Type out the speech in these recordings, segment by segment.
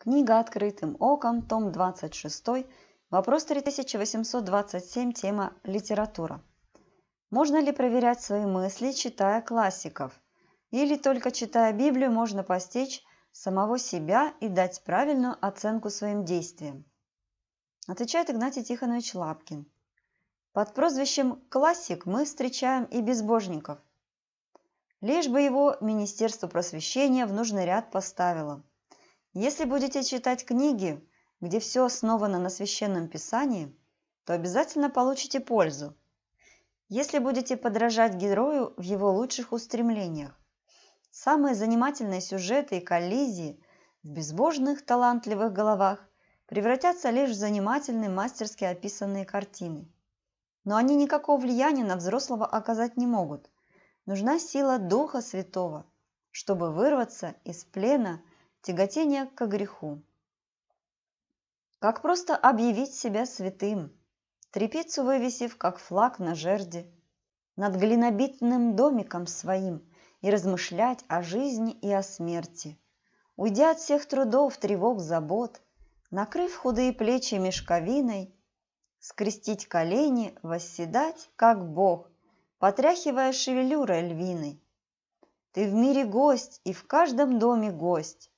Книга «Открытым оком», том 26, вопрос 3827, тема «Литература». Можно ли проверять свои мысли, читая классиков? Или только читая Библию можно постичь самого себя и дать правильную оценку своим действиям? Отвечает Игнатий Тихонович Лапкин. Под прозвищем «классик» мы встречаем и безбожников. Лишь бы его Министерство просвещения в нужный ряд поставило – если будете читать книги, где все основано на священном писании, то обязательно получите пользу. Если будете подражать герою в его лучших устремлениях, самые занимательные сюжеты и коллизии в безбожных талантливых головах превратятся лишь в занимательные мастерски описанные картины. Но они никакого влияния на взрослого оказать не могут. Нужна сила Духа Святого, чтобы вырваться из плена – тяготение к греху. Как просто объявить себя святым, трепицу вывесив, как флаг на жерде, над глинобитным домиком своим и размышлять о жизни и о смерти, уйдя от всех трудов, тревог, забот, накрыв худые плечи мешковиной, скрестить колени, восседать, как Бог, потряхивая шевелюрой львиной. Ты в мире гость и в каждом доме гость,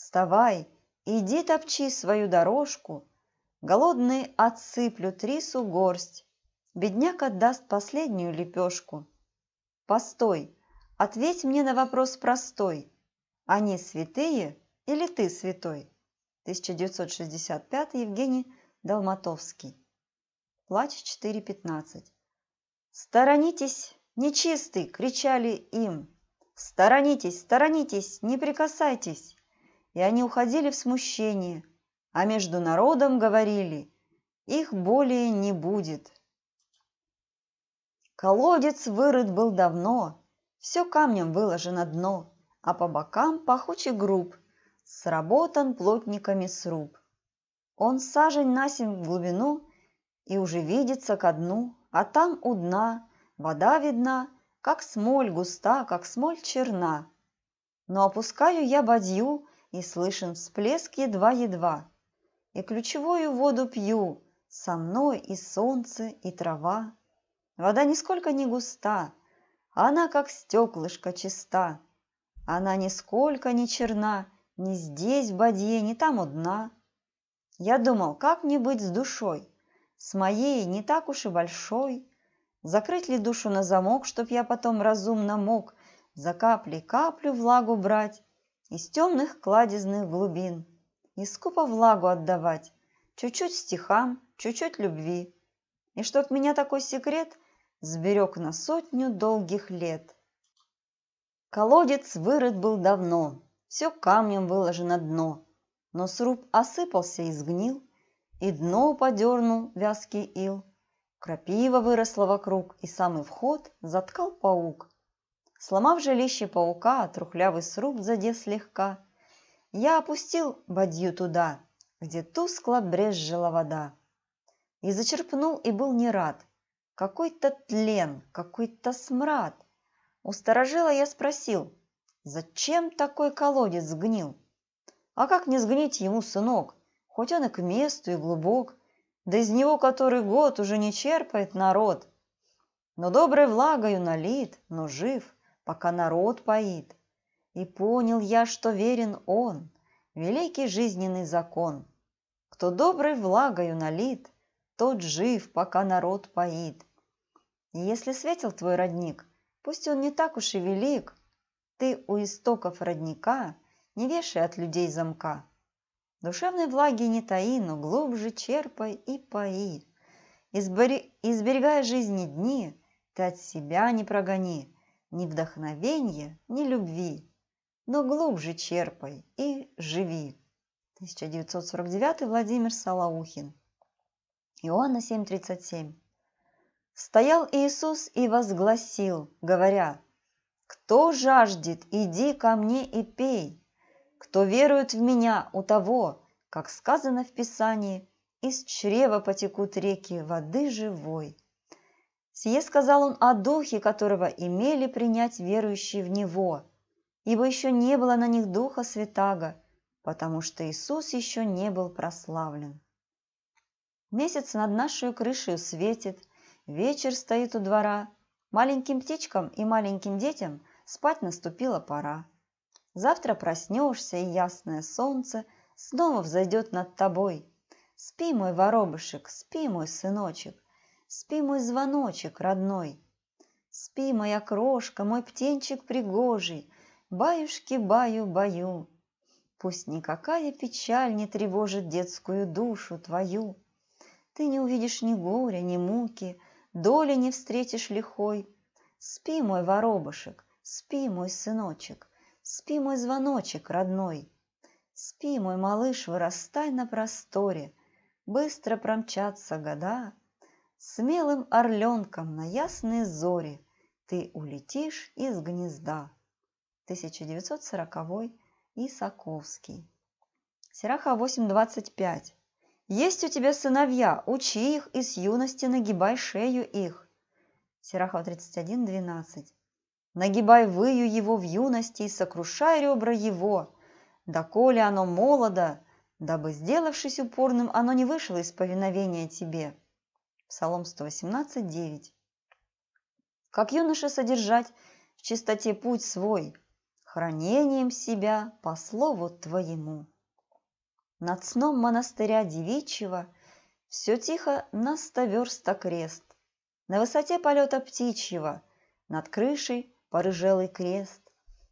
Вставай, иди топчи свою дорожку, Голодные отсыплют рису горсть, Бедняк отдаст последнюю лепешку. Постой, ответь мне на вопрос простой. Они святые или ты святой? 1965 Евгений Долматовский. Плач 4.15. «Сторонитесь, нечистый!» – кричали им. «Сторонитесь, сторонитесь, не прикасайтесь!» и они уходили в смущение, а между народом говорили «их более не будет». Колодец вырыт был давно, все камнем выложено дно, а по бокам пахучий груб, сработан плотниками сруб. Он сажень на в глубину и уже видится ко дну, а там у дна вода видна, как смоль густа, как смоль черна. Но опускаю я бадью и слышен всплеск едва-едва. И ключевую воду пью, со мной и солнце, и трава. Вода нисколько не густа, она как стеклышко чиста. Она нисколько не черна, ни здесь в бадье, ни там у дна. Я думал, как мне быть с душой, с моей не так уж и большой. Закрыть ли душу на замок, чтоб я потом разумно мог за капли каплю влагу брать из темных кладезных глубин, и скупо влагу отдавать, чуть-чуть стихам, чуть-чуть любви. И чтоб меня такой секрет сберег на сотню долгих лет. Колодец вырыт был давно, все камнем выложено дно, но сруб осыпался и сгнил, и дно подернул вязкий ил. Крапива выросла вокруг, и самый вход заткал паук – Сломав жилище паука, трухлявый сруб задев слегка, Я опустил бадью туда, где тускло брезжила вода. И зачерпнул, и был не рад. Какой-то тлен, какой-то смрад. Усторожила я спросил, зачем такой колодец сгнил? А как не сгнить ему, сынок? Хоть он и к месту, и глубок, да из него который год уже не черпает народ. Но доброй влагою налит, но жив – пока народ поит. И понял я, что верен он, великий жизненный закон. Кто доброй влагою налит, тот жив, пока народ поит. И если светил твой родник, пусть он не так уж и велик, ты у истоков родника не вешай от людей замка. Душевной влаги не таи, но глубже черпай и пои. Избери... Изберегая жизни дни, ты от себя не прогони – ни вдохновенья, ни любви, но глубже черпай и живи. 1949 Владимир Салаухин. Иоанна 7:37. Стоял Иисус и возгласил, говоря: кто жаждет, иди ко мне и пей. Кто верует в меня, у того, как сказано в Писании, из чрева потекут реки воды живой. Сие сказал он о духе, которого имели принять верующие в Него, ибо еще не было на них Духа Святаго, потому что Иисус еще не был прославлен. Месяц над нашей крышей светит, вечер стоит у двора, маленьким птичкам и маленьким детям спать наступила пора. Завтра проснешься, и ясное солнце снова взойдет над тобой. Спи, мой воробышек, спи, мой сыночек – Спи, мой звоночек родной, Спи, моя крошка, мой птенчик пригожий, Баюшки, баю, баю. Пусть никакая печаль не тревожит детскую душу твою. Ты не увидишь ни горя, ни муки, Доли не встретишь лихой. Спи, мой воробушек, спи, мой сыночек, Спи, мой звоночек родной. Спи, мой малыш, вырастай на просторе, Быстро промчатся года, Смелым орленком на ясной зоре Ты улетишь из гнезда. 1940 Исаковский. Сераха 8.25. Есть у тебя сыновья, учи их и с юности нагибай шею их. Сераха 31.12. Нагибай выю его в юности и сокрушай ребра его, доколе оно молодо, дабы, сделавшись упорным, оно не вышло из повиновения тебе. Псалом 118, 9. Как юноше содержать в чистоте путь свой, хранением себя по слову твоему. Над сном монастыря девичьего все тихо на сто верст на высоте полета птичьего над крышей порыжелый крест.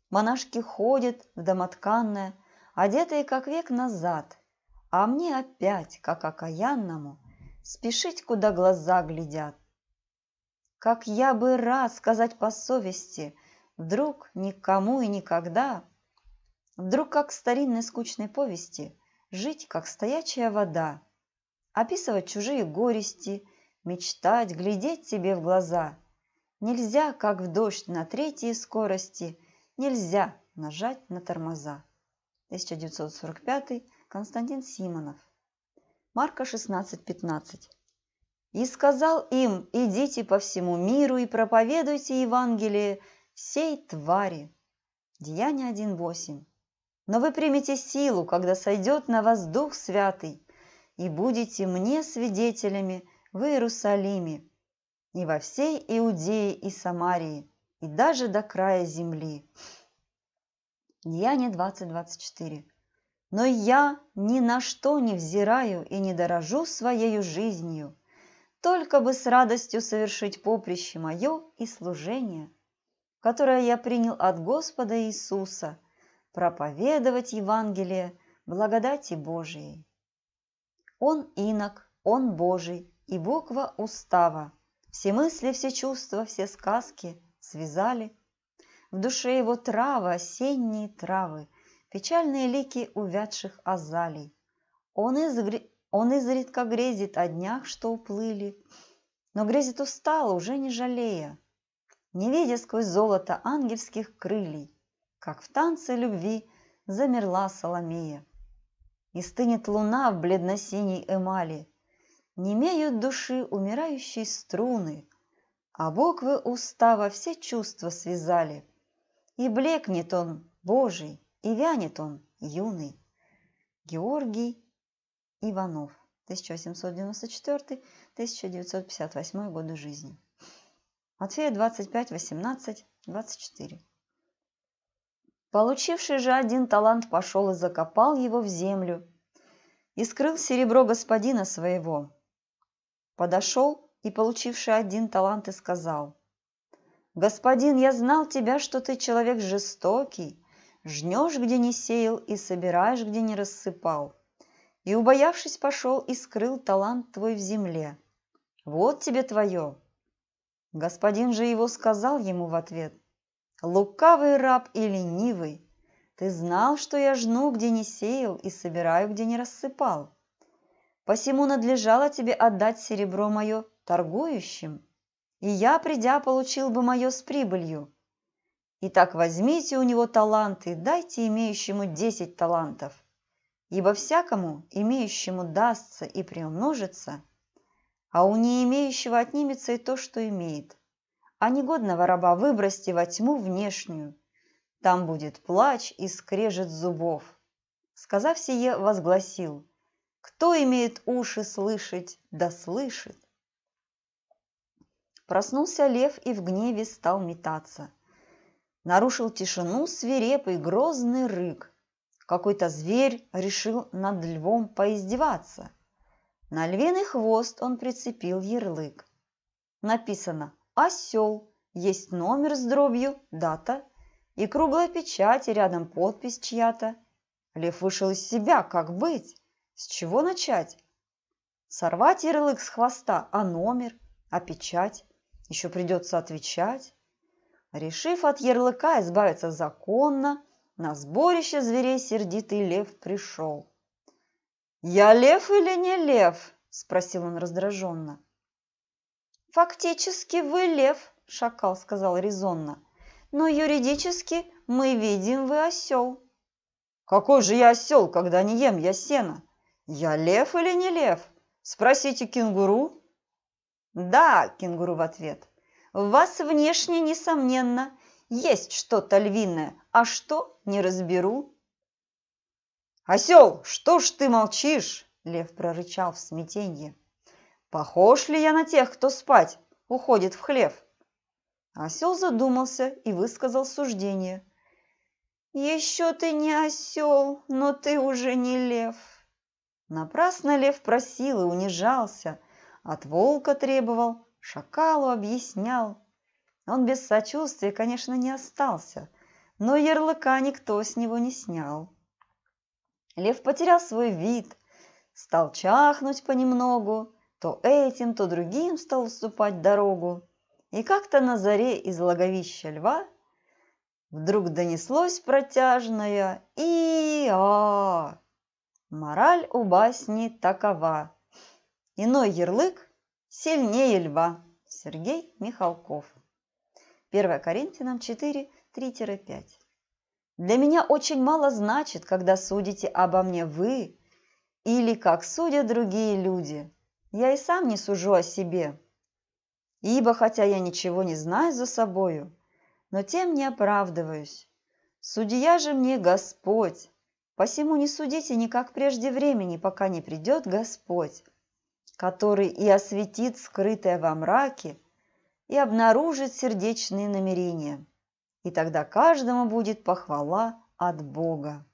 Монашки ходят в домотканное, одетые как век назад, а мне опять, как окаянному, спешить, куда глаза глядят. Как я бы рад сказать по совести, вдруг никому и никогда, вдруг как в старинной скучной повести, жить, как стоячая вода, описывать чужие горести, мечтать, глядеть себе в глаза. Нельзя, как в дождь на третьей скорости, нельзя нажать на тормоза. 1945 Константин Симонов Марка 16:15. «И сказал им, идите по всему миру и проповедуйте Евангелие всей твари». Деяние 1:8. «Но вы примете силу, когда сойдет на вас Дух Святый, и будете мне свидетелями в Иерусалиме и во всей Иудее и Самарии, и даже до края земли». Деяние 20:24. Но я ни на что не взираю и не дорожу своею жизнью, только бы с радостью совершить поприще мое и служение, которое я принял от Господа Иисуса, проповедовать Евангелие благодати Божией. Он инок, он Божий и буква устава. Все мысли, все чувства, все сказки связали. В душе его трава осенние травы – печальные лики увядших азалий. Он, изгр... он изредка грезит о днях, что уплыли, но грезит устало, уже не жалея, не видя сквозь золото ангельских крыльей, как в танце любви замерла Соломея. И стынет луна в бледно-синей эмали, не имеют души умирающей струны, а буквы устава все чувства связали, и блекнет он, Божий, и вянет он, юный. Георгий Иванов, 1894-1958 годы жизни. Матфея 25, 18, 24. Получивший же один талант пошел и закопал его в землю, и скрыл серебро господина своего. Подошел и, получивший один талант, и сказал, «Господин, я знал тебя, что ты человек жестокий, Жнешь, где не сеял, и собираешь, где не рассыпал. И, убоявшись, пошел и скрыл талант твой в земле. Вот тебе твое. Господин же его сказал ему в ответ. Лукавый раб и ленивый, ты знал, что я жну, где не сеял, и собираю, где не рассыпал. Посему надлежало тебе отдать серебро мое торгующим, и я, придя, получил бы мое с прибылью. Итак, возьмите у него таланты и дайте имеющему десять талантов, ибо всякому, имеющему дастся и приумножится, а у не имеющего отнимется и то, что имеет. А негодного раба выбросьте во тьму внешнюю, там будет плач и скрежет зубов. Сказав сие, возгласил, кто имеет уши слышать, да слышит. Проснулся лев и в гневе стал метаться – нарушил тишину свирепый грозный рык. Какой-то зверь решил над львом поиздеваться. На львиный хвост он прицепил ярлык. Написано «Осел», есть номер с дробью, дата и круглая печать, и рядом подпись чья-то. Лев вышел из себя, как быть? С чего начать? Сорвать ярлык с хвоста, а номер, а печать? Еще придется отвечать. Решив от ярлыка избавиться законно, на сборище зверей сердитый лев пришел. «Я лев или не лев?» – спросил он раздраженно. «Фактически вы лев», – шакал сказал резонно, – «но юридически мы видим, вы осел». «Какой же я осел, когда не ем я сена? Я лев или не лев? Спросите кенгуру». «Да», – кенгуру в ответ – в вас внешне, несомненно, есть что-то львиное, а что – не разберу». «Осел, что ж ты молчишь?» – лев прорычал в смятенье. «Похож ли я на тех, кто спать уходит в хлев?» Осел задумался и высказал суждение. «Еще ты не осел, но ты уже не лев». Напрасно лев просил и унижался, от волка требовал, шакалу объяснял. Он без сочувствия, конечно, не остался, но ярлыка никто с него не снял. Лев потерял свой вид, стал чахнуть понемногу, то этим, то другим стал уступать дорогу. И как-то на заре из логовища льва вдруг донеслось протяжное и а Мораль у басни такова. Иной ярлык сильнее льва. Сергей Михалков. 1 Коринфянам 4, 3-5. Для меня очень мало значит, когда судите обо мне вы или как судят другие люди. Я и сам не сужу о себе. Ибо, хотя я ничего не знаю за собою, но тем не оправдываюсь. Судья же мне Господь, посему не судите никак прежде времени, пока не придет Господь, который и осветит скрытое во мраке, и обнаружит сердечные намерения. И тогда каждому будет похвала от Бога.